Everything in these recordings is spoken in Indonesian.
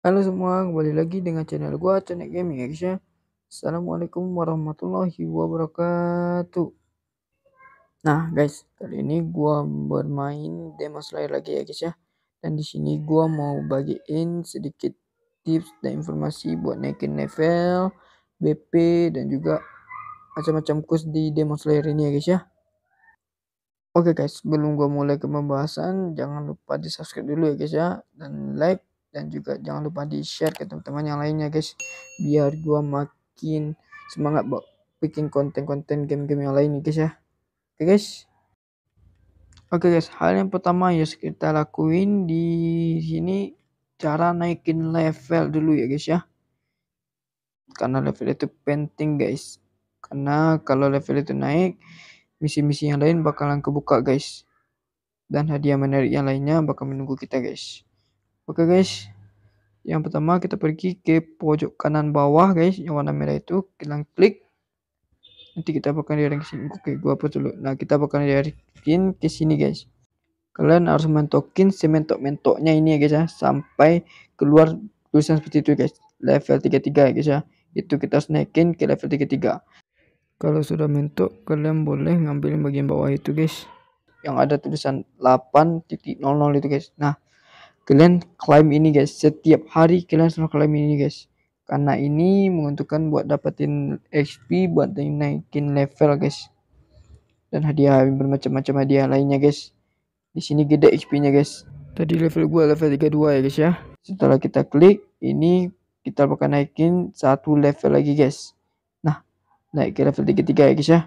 Halo semua, kembali lagi dengan channel gua, Channel Gaming Action. Assalamualaikum warahmatullahi wabarakatuh. Nah, guys, kali ini gua bermain demo slayer lagi ya, guys ya. Dan di sini gua mau bagiin sedikit tips dan informasi buat naikin level, BP dan juga macam-macam kurs di demo slayer ini ya, guys ya. Oke okay guys, sebelum gua mulai ke pembahasan, jangan lupa di subscribe dulu ya guys ya, dan like dan juga jangan lupa di share ke teman-teman yang lainnya guys biar gua makin semangat buat bikin konten-konten game-game yang lain guys ya oke okay, guys oke okay, guys hal yang pertama ya kita lakuin di sini cara naikin level dulu ya guys ya karena level itu penting guys karena kalau level itu naik misi-misi yang lain bakalan kebuka guys dan hadiah menarik yang lainnya bakal menunggu kita guys Oke guys, yang pertama kita pergi ke pojok kanan bawah guys, yang warna merah itu kita klik. Nanti kita bakal di sini. Oke, gua apa dulu. Nah, kita bakal di ranking ke sini guys. Kalian harus mentokin sementok-mentoknya ini ya guys ya, sampai keluar tulisan seperti itu guys. Level 33 ya guys ya. Itu kita harus naikin ke level 33. Kalau sudah mentok, kalian boleh ngambil bagian bawah itu guys. Yang ada tulisan 8.00 itu guys. Nah, kalian klaim ini guys setiap hari kalian selalu klaim ini guys karena ini menguntungkan buat dapetin XP buat naikin level guys dan hadiah bermacam-macam hadiah lainnya guys di sini gede XP nya guys tadi level gua level 32 ya guys ya setelah kita klik ini kita bakal naikin satu level lagi guys nah naik ke level 33 ya guys ya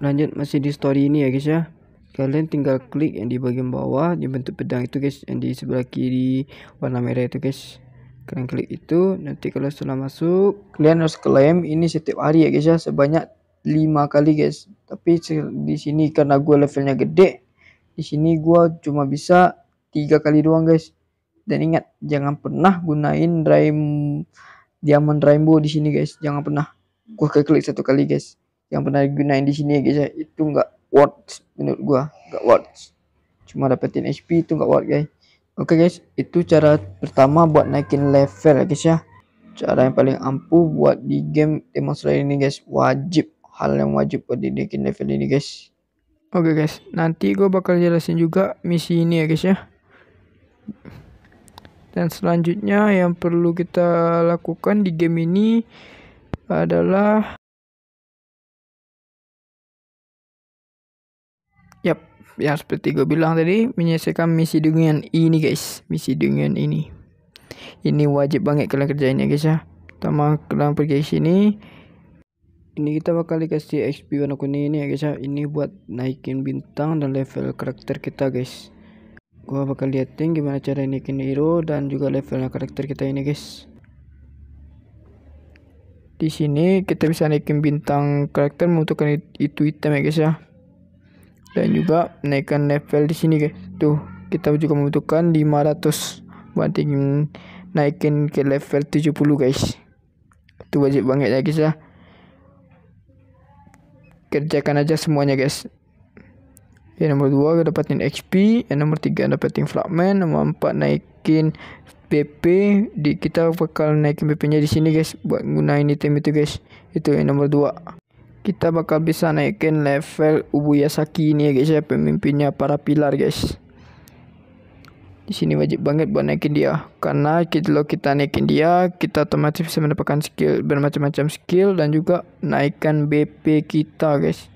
lanjut masih di story ini ya guys ya kalian tinggal klik yang di bagian bawah di bentuk pedang itu guys yang di sebelah kiri warna merah itu guys kalian klik itu nanti kalau sudah masuk kalian harus klaim ini setiap hari ya guys ya sebanyak lima kali guys tapi di sini karena gue levelnya gede di sini gue cuma bisa tiga kali doang guys dan ingat jangan pernah gunain rain diamond rainbow di sini guys jangan pernah gue klik satu kali guys yang pernah gunain di sini ya guys ya itu enggak worth menurut gua nggak worth cuma dapetin HP itu nggak worth guys oke okay, guys itu cara pertama buat naikin level ya guys ya cara yang paling ampuh buat di game Slayer ini guys wajib hal yang wajib buat di level ini guys oke okay, guys nanti gue bakal jelasin juga misi ini ya guys ya dan selanjutnya yang perlu kita lakukan di game ini adalah Yap, yang seperti gue bilang tadi menyelesaikan misi dengan ini guys, misi dengan ini. Ini wajib banget kalian kerjain ya guys ya. Pertama kalian pergi ke sini. Ini kita bakal dikasih XP warna kuning ini ya guys ya. Ini buat naikin bintang dan level karakter kita guys. Gua bakal liatin gimana cara naikin hero dan juga level karakter kita ini guys. Di sini kita bisa naikin bintang karakter membutuhkan itu item ya guys ya dan juga naikkan level di sini guys tuh kita juga membutuhkan 500 banting naikin ke level 70 guys itu wajib banget ya guys ya kerjakan aja semuanya guys yang nomor 2 dapatin XP yang nomor 3 dapatin fragment nomor 4 naikin PP di kita bakal naikin PP nya di sini guys buat gunain item itu guys itu yang nomor 2 kita bakal bisa naikin level Ubuyasaki ini ya guys ya pemimpinnya para pilar guys di sini wajib banget buat naikin dia karena kalau kita naikin dia kita otomatis bisa mendapatkan skill bermacam-macam skill dan juga naikkan BP kita guys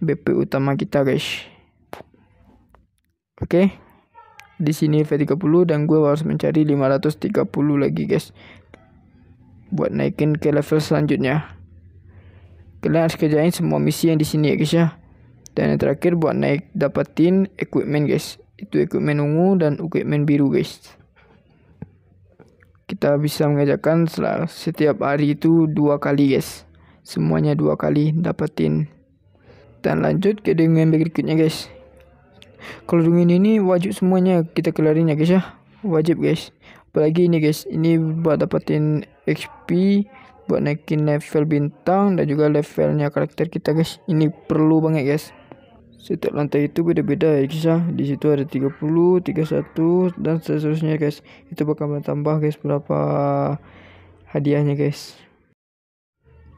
BP utama kita guys oke okay. di sini V30 dan gue harus mencari 530 lagi guys buat naikin ke level selanjutnya kalian harus kerjain semua misi yang di sini ya guys ya dan yang terakhir buat naik dapatin equipment guys itu equipment ungu dan equipment biru guys kita bisa mengajakkan setiap hari itu dua kali guys semuanya dua kali dapatin dan lanjut ke dengan berikutnya guys kalau dengan ini wajib semuanya kita kelarin ya guys ya wajib guys apalagi ini guys ini buat dapatin XP buat naikin level bintang dan juga levelnya karakter kita guys ini perlu banget guys setiap lantai itu beda-beda ya guys ya. di situ ada 30 31 dan seterusnya guys itu bakal menambah guys berapa hadiahnya guys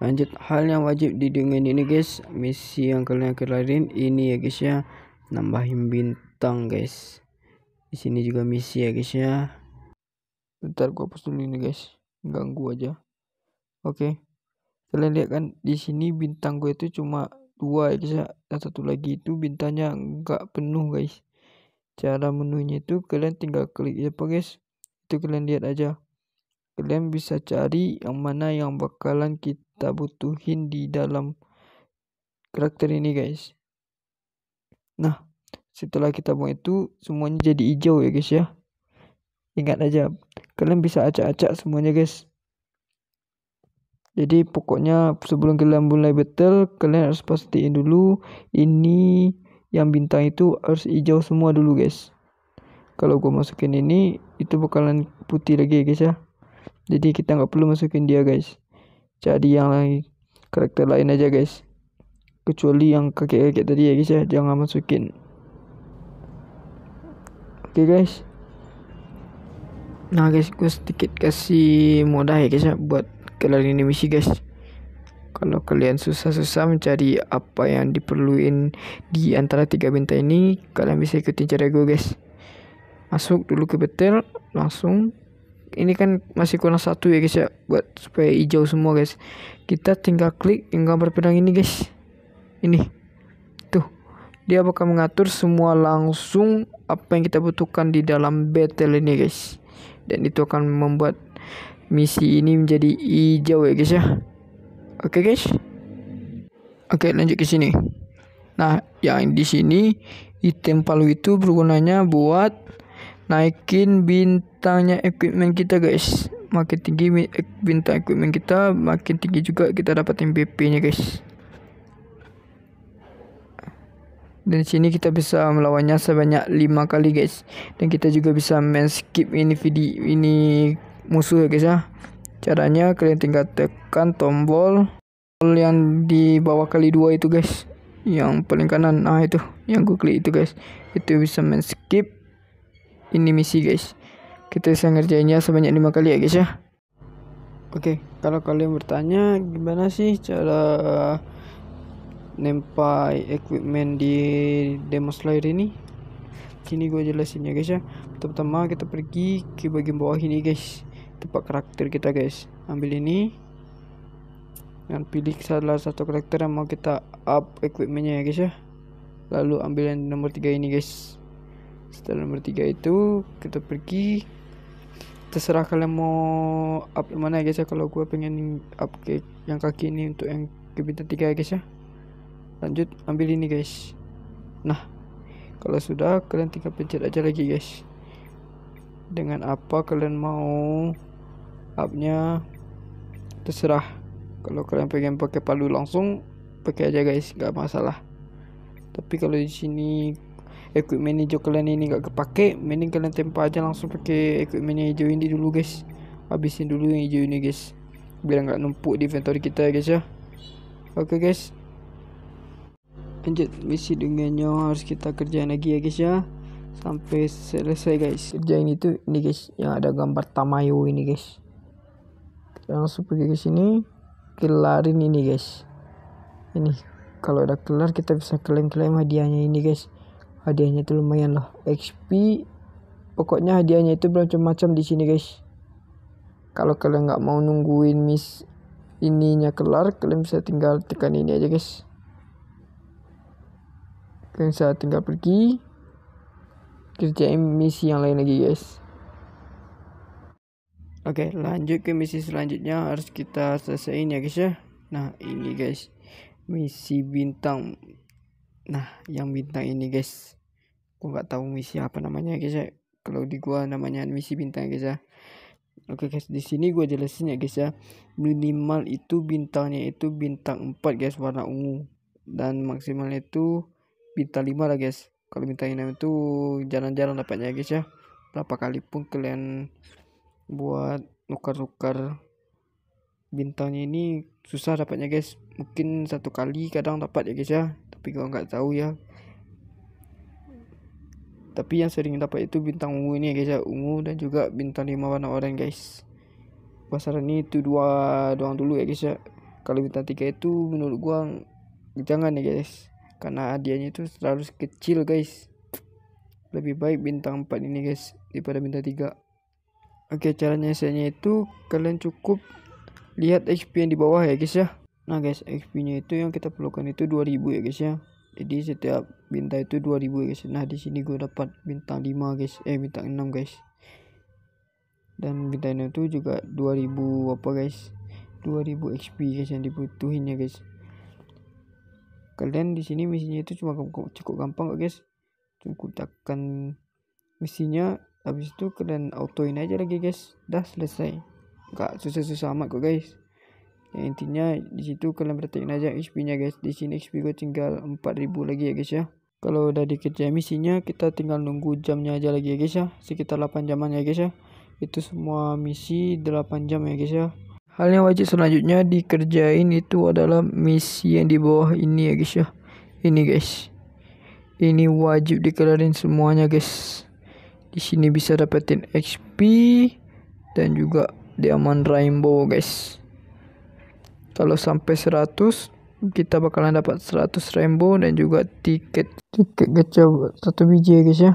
lanjut hal yang wajib di ini guys misi yang kalian kelarin ini ya guys ya nambahin bintang guys di sini juga misi ya guys ya bentar gua post dulu ini guys ganggu aja Oke. Kalian lihat kan di sini bintang gue itu cuma dua ya guys ya. Dan satu lagi itu bintangnya nggak penuh guys. Cara menunya itu kalian tinggal klik ya guys. Itu kalian lihat aja. Kalian bisa cari yang mana yang bakalan kita butuhin di dalam karakter ini guys. Nah, setelah kita buang itu semuanya jadi hijau ya guys ya. Ingat aja, kalian bisa acak-acak semuanya guys. Jadi pokoknya sebelum kalian mulai battle, kalian harus pastiin dulu ini yang bintang itu harus hijau semua dulu guys. Kalau gue masukin ini, itu bakalan putih lagi guys ya. Jadi kita nggak perlu masukin dia guys. Jadi yang lain karakter lain aja guys. Kecuali yang kakek-kakek tadi ya guys ya, jangan masukin. Oke okay, guys. Nah guys, gue sedikit kasih mudah ya guys ya buat kalian ini misi guys kalau kalian susah-susah mencari apa yang diperluin di antara tiga bintang ini kalian bisa ikuti cara gue guys masuk dulu ke betel langsung ini kan masih kurang satu ya guys ya buat supaya hijau semua guys kita tinggal klik yang gambar pedang ini guys ini tuh dia bakal mengatur semua langsung apa yang kita butuhkan di dalam battle ini guys dan itu akan membuat misi ini menjadi hijau ya guys ya. Oke guys. Oke lanjut ke sini. Nah yang di sini item palu itu bergunanya buat naikin bintangnya equipment kita guys. Makin tinggi bintang equipment kita, makin tinggi juga kita dapat MVP-nya guys. dan di sini kita bisa melawannya sebanyak lima kali guys dan kita juga bisa men skip ini video ini musuh ya guys ya caranya kalian tinggal tekan tombol yang di bawah kali dua itu guys yang paling kanan nah itu yang gue klik itu guys itu bisa men skip ini misi guys kita bisa ngerjainnya sebanyak lima kali ya guys ya oke okay, kalau kalian bertanya gimana sih cara nempai equipment di demo slider ini sini gue jelasin ya guys ya pertama kita pergi ke bagian bawah ini guys apa karakter kita guys ambil ini dan pilih salah satu karakter yang mau kita up equipmentnya ya guys ya lalu ambil yang nomor tiga ini guys setelah nomor tiga itu kita pergi terserah kalian mau up mana ya guys ya kalau gue pengen up ke yang kaki ini untuk yang ke bintang 3 ya guys ya lanjut ambil ini guys nah kalau sudah kalian tinggal pencet aja lagi guys dengan apa kalian mau upnya terserah kalau kalian pengen pakai palu langsung pakai aja guys nggak masalah tapi kalau di sini equipment hijau kalian ini nggak kepake mending kalian tempa aja langsung pakai equipment hijau ini dulu guys habisin dulu yang hijau ini guys biar nggak numpuk di inventory kita ya guys ya oke okay, guys lanjut misi dengannya harus kita kerjain lagi ya guys ya sampai selesai guys kerjain itu ini guys yang ada gambar tamayo ini guys langsung pergi ke sini kelarin ini guys ini kalau udah kelar kita bisa klaim-klaim hadiahnya ini guys hadiahnya itu lumayan loh XP pokoknya hadiahnya itu macam-macam di sini guys kalau kalian nggak mau nungguin miss ininya kelar kalian bisa tinggal tekan ini aja guys kalian bisa tinggal pergi kerjain misi yang lain lagi guys Oke, lanjut ke misi selanjutnya harus kita selesaiin ya guys ya. Nah, ini guys. Misi bintang. Nah, yang bintang ini guys. Gua nggak tahu misi apa namanya guys ya. Kalau di gua namanya misi bintang guys ya. Oke guys, di sini gua jelasin ya guys ya. Minimal itu bintangnya itu bintang 4 guys warna ungu dan maksimalnya itu bintang 5 lah guys. Kalau bintang 6 itu jalan-jalan dapatnya guys ya. Berapa kali pun kalian buat nuker-nuker bintangnya ini susah dapatnya guys mungkin satu kali kadang dapat ya guys ya tapi kalau nggak tahu ya tapi yang sering dapat itu bintang ungu ini ya guys ya ungu dan juga bintang lima warna oranye guys pasaran ini itu dua doang dulu ya guys ya kalau bintang tiga itu menurut gua jangan ya guys karena hadiahnya itu terlalu kecil guys lebih baik bintang empat ini guys daripada bintang tiga Oke, caranya saya itu kalian cukup lihat XP yang di bawah ya guys ya. Nah guys, XP-nya itu yang kita perlukan itu 2000 ya guys ya. Jadi setiap bintang itu 2000 ya guys. Nah, di sini gue dapat bintang 5 guys. Eh, bintang 6 guys. Dan bintangnya itu juga 2000 apa guys? 2000 XP guys yang dibutuhin ya guys. Kalian di sini misinya itu cuma cukup gampang kok guys. Cukup takkan misinya habis itu kalian autoin aja lagi guys dah selesai nggak susah-susah amat kok guys ya, intinya di situ kalian perhatiin aja XP nya guys di sini XP gue tinggal 4000 lagi ya guys ya kalau udah dikerjain misinya kita tinggal nunggu jamnya aja lagi ya guys ya sekitar 8 jaman ya guys ya itu semua misi 8 jam ya guys ya hal yang wajib selanjutnya dikerjain itu adalah misi yang di bawah ini ya guys ya ini guys ini wajib dikelarin semuanya guys di sini bisa dapetin XP dan juga diamond rainbow guys kalau sampai 100 kita bakalan dapat 100 rainbow dan juga tiket tiket gacha satu biji ya guys ya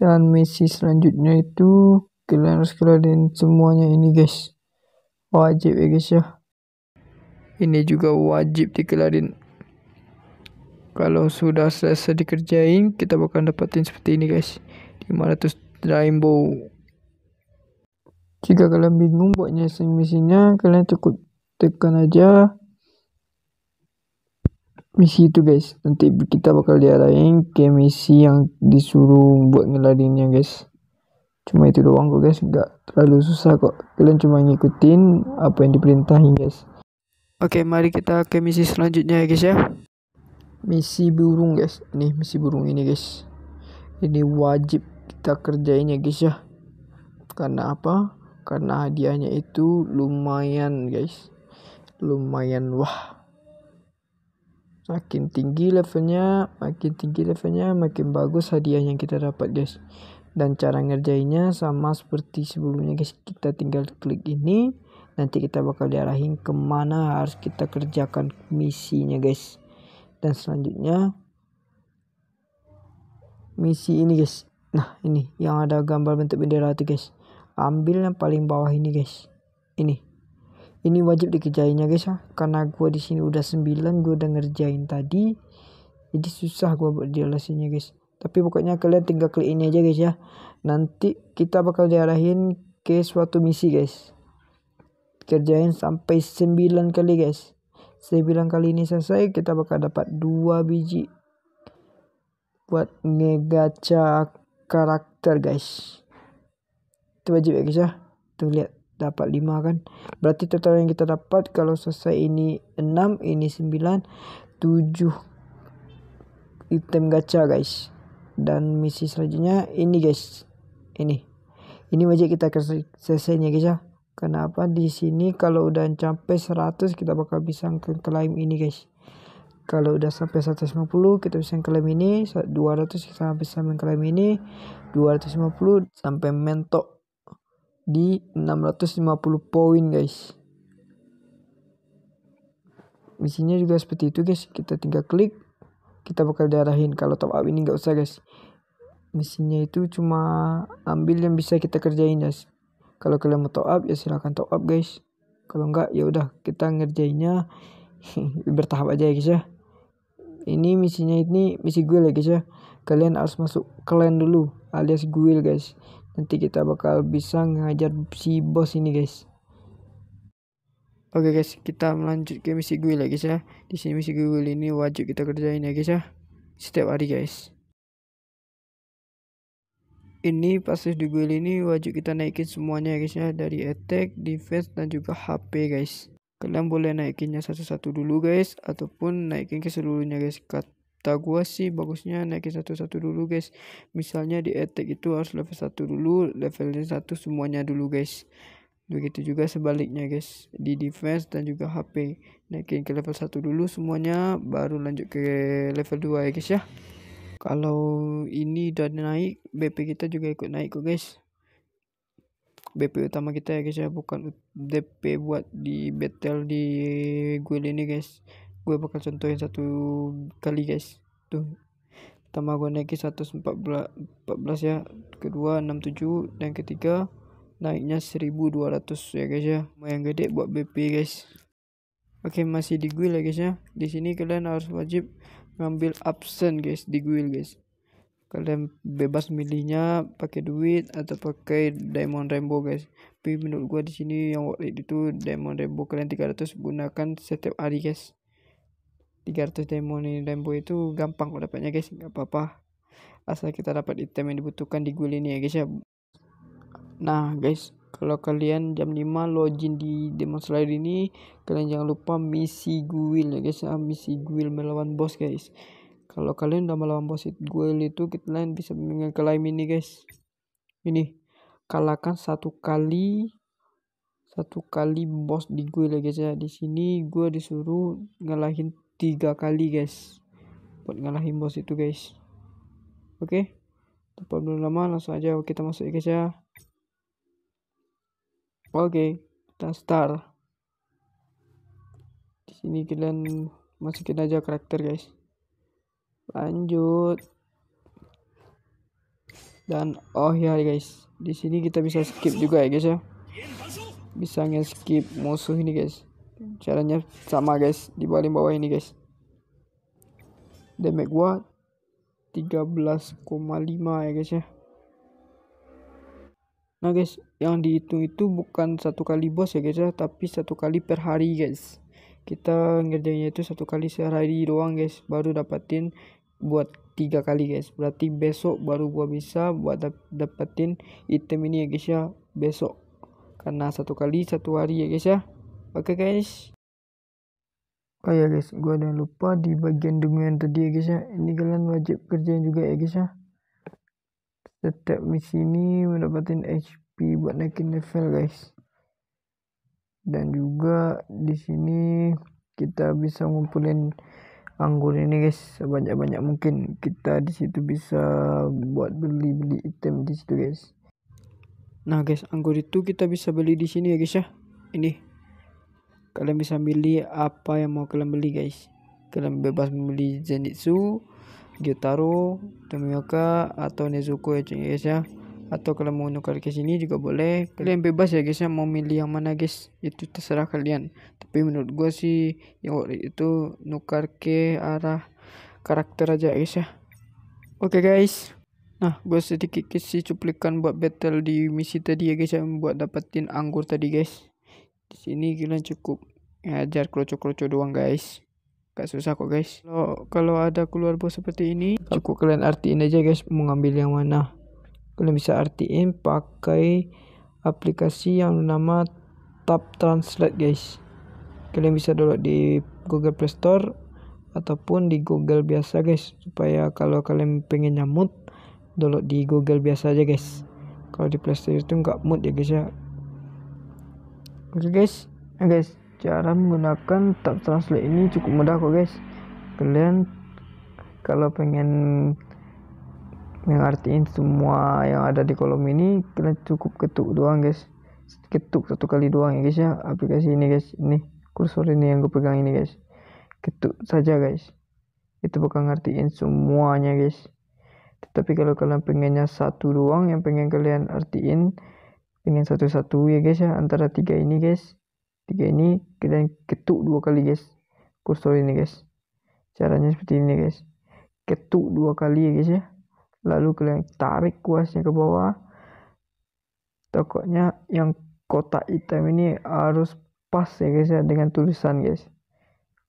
dan misi selanjutnya itu kalian harus keluarin semuanya ini guys wajib ya guys ya ini juga wajib dikelarin kalau sudah selesai dikerjain kita bakalan dapetin seperti ini guys 500 rainbow jika kalian bingung buatnya misinya kalian cukup tekan aja misi itu guys nanti kita bakal diarahin ke misi yang disuruh buat ngeladinya guys cuma itu doang kok guys nggak terlalu susah kok kalian cuma ngikutin apa yang diperintahin guys oke mari kita ke misi selanjutnya ya guys ya misi burung guys nih misi burung ini guys ini wajib kita kerjain ya guys ya karena apa karena hadiahnya itu lumayan guys lumayan wah makin tinggi levelnya makin tinggi levelnya makin bagus hadiah yang kita dapat guys dan cara ngerjainnya sama seperti sebelumnya guys kita tinggal klik ini nanti kita bakal diarahin kemana harus kita kerjakan misinya guys dan selanjutnya misi ini guys Nah ini yang ada gambar bentuk bendera itu guys. Ambil yang paling bawah ini guys. Ini. Ini wajib dikerjainnya guys ya. Karena gue di sini udah 9 gue udah ngerjain tadi. Jadi susah gue buat jelasinnya guys. Tapi pokoknya kalian tinggal klik ini aja guys ya. Nanti kita bakal diarahin ke suatu misi guys. Kerjain sampai 9 kali guys. saya bilang kali ini selesai kita bakal dapat 2 biji buat ngegacak karakter guys itu wajib ya guys ya tuh lihat dapat 5 kan berarti total yang kita dapat kalau selesai ini 6 ini 9 7 item gacha guys dan misi selanjutnya ini guys ini ini wajib kita selesainya guys ya kenapa di sini kalau udah sampai 100 kita bakal bisa klaim ini guys kalau udah sampai 150 kita bisa mengklaim ini 200 kita bisa mengklaim ini 250 sampai mentok di 650 poin guys misinya juga seperti itu guys kita tinggal klik kita bakal diarahin kalau top up ini nggak usah guys misinya itu cuma ambil yang bisa kita kerjain guys kalau kalian mau top up ya silahkan top up guys kalau enggak ya udah kita ngerjainnya bertahap aja ya guys ya ini misinya ini misi gue lagi ya guys ya kalian harus masuk kalian dulu alias guild guys nanti kita bakal bisa ngajar si bos ini guys oke okay guys kita melanjut ke misi gue ya guys ya di sini misi gue ini wajib kita kerjain ya guys ya setiap hari guys ini pasif di guild ini wajib kita naikin semuanya ya guys ya dari attack defense dan juga hp guys kalian boleh naikinnya satu-satu dulu guys ataupun naikin ke seluruhnya guys kata gua sih bagusnya naikin satu-satu dulu guys misalnya di attack itu harus level satu dulu levelnya satu semuanya dulu guys begitu juga sebaliknya guys di defense dan juga HP naikin ke level satu dulu semuanya baru lanjut ke level 2 ya guys ya kalau ini udah naik BP kita juga ikut naik kok guys BP utama kita ya guys ya bukan DP buat di battle di gue ini guys gue bakal contohin satu kali guys tuh pertama gue naikin 114 ya kedua 67 dan ketiga naiknya 1200 ya guys ya lumayan gede buat BP guys Oke masih di guild ya guys ya. Di sini kalian harus wajib ngambil absen guys di guild guys kalian bebas milihnya pakai duit atau pakai diamond rainbow guys tapi menurut gua di sini yang worth itu diamond rainbow kalian 300 gunakan setiap hari guys 300 diamond rainbow itu gampang kok dapatnya guys nggak apa-apa asal kita dapat item yang dibutuhkan di guild ini ya guys ya nah guys kalau kalian jam 5 login di Demon Slayer ini kalian jangan lupa misi guild ya guys ya misi guild melawan boss guys kalau kalian udah melawan bos gue itu kalian bisa kalian ini guys ini kalahkan satu kali satu kali bos di gue lagi ya guys ya di sini gue disuruh ngalahin tiga kali guys buat ngalahin bos itu guys oke okay? tanpa belum lama langsung aja kita masuk ya guys ya oke kita start di sini kalian masukin aja karakter guys lanjut dan oh ya guys di sini kita bisa skip juga ya guys ya bisa nge-skip musuh ini guys caranya sama guys di paling bawah ini guys damage gua 13,5 ya guys ya nah guys yang dihitung itu bukan satu kali bos ya guys ya tapi satu kali per hari guys kita ngerjainnya itu satu kali sehari doang guys baru dapatin buat tiga kali guys berarti besok baru gua bisa buat dapetin item ini ya guys ya besok karena satu kali satu hari ya guys ya oke okay, guys oh ya guys gua udah lupa di bagian dokumen tadi ya guys ya ini kalian wajib kerjain juga ya guys ya setiap di sini mendapatkan HP buat naikin level guys dan juga di sini kita bisa ngumpulin anggur ini guys sebanyak-banyak mungkin kita di situ bisa buat beli-beli item di situ guys nah guys anggur itu kita bisa beli di sini ya guys ya ini kalian bisa beli apa yang mau kalian beli guys kalian bebas membeli Zenitsu, Gitaro Tomioka atau Nezuko ya guys ya atau hmm. kalau mau nukar ke sini juga boleh kalian bebas ya guys ya mau milih yang mana guys itu terserah kalian tapi menurut gue sih yang itu nukar ke arah karakter aja guys ya oke okay, guys Nah, gue sedikit kasih cuplikan buat battle di misi tadi ya guys, ya buat dapetin anggur tadi guys. Di sini kalian cukup ngajar kroco-kroco doang guys. Gak susah kok guys. Kalau kalau ada keluar bos seperti ini, cukup kalian artiin aja guys mau ngambil yang mana kalian bisa artiin pakai aplikasi yang bernama Tab Translate guys kalian bisa download di Google Play Store ataupun di Google biasa guys supaya kalau kalian pengen nyamut download di Google biasa aja guys kalau di Play Store itu nggak mood ya guys ya oke okay, guys nah, guys cara menggunakan Tab Translate ini cukup mudah kok guys kalian kalau pengen artiin semua yang ada di kolom ini kalian cukup ketuk doang guys ketuk satu kali doang ya guys ya aplikasi ini guys ini kursor ini yang gue pegang ini guys ketuk saja guys itu bakal ngertiin semuanya guys tetapi kalau kalian pengennya satu doang yang pengen kalian artiin pengen satu-satu ya guys ya antara tiga ini guys tiga ini kalian ketuk dua kali guys kursor ini guys caranya seperti ini guys ketuk dua kali ya guys ya lalu kalian tarik kuasnya ke bawah tokonya yang kotak hitam ini harus pas ya guys ya dengan tulisan guys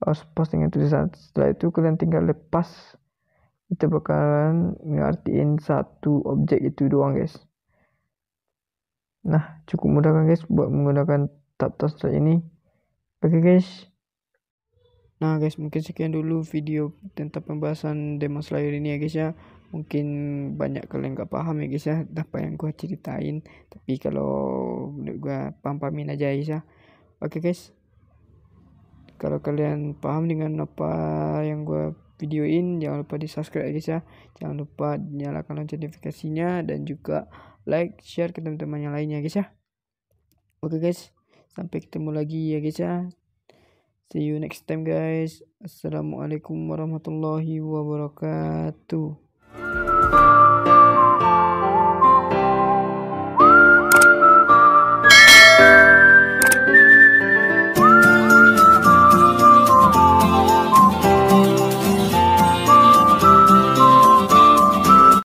harus pas dengan tulisan setelah itu kalian tinggal lepas itu bakalan ngertiin satu objek itu doang guys nah cukup mudah kan guys buat menggunakan tab tasla ini oke okay, guys nah guys mungkin sekian dulu video tentang pembahasan demo slider ini ya guys ya mungkin banyak kalian nggak paham ya guys ya apa yang gue ceritain tapi kalau menurut gue pampamin aja guys ya oke okay, guys kalau kalian paham dengan apa yang gue videoin jangan lupa di subscribe guys ya jangan lupa nyalakan lonceng notifikasinya dan juga like share ke teman-teman yang lainnya guys ya oke okay, guys sampai ketemu lagi ya guys ya see you next time guys assalamualaikum warahmatullahi wabarakatuh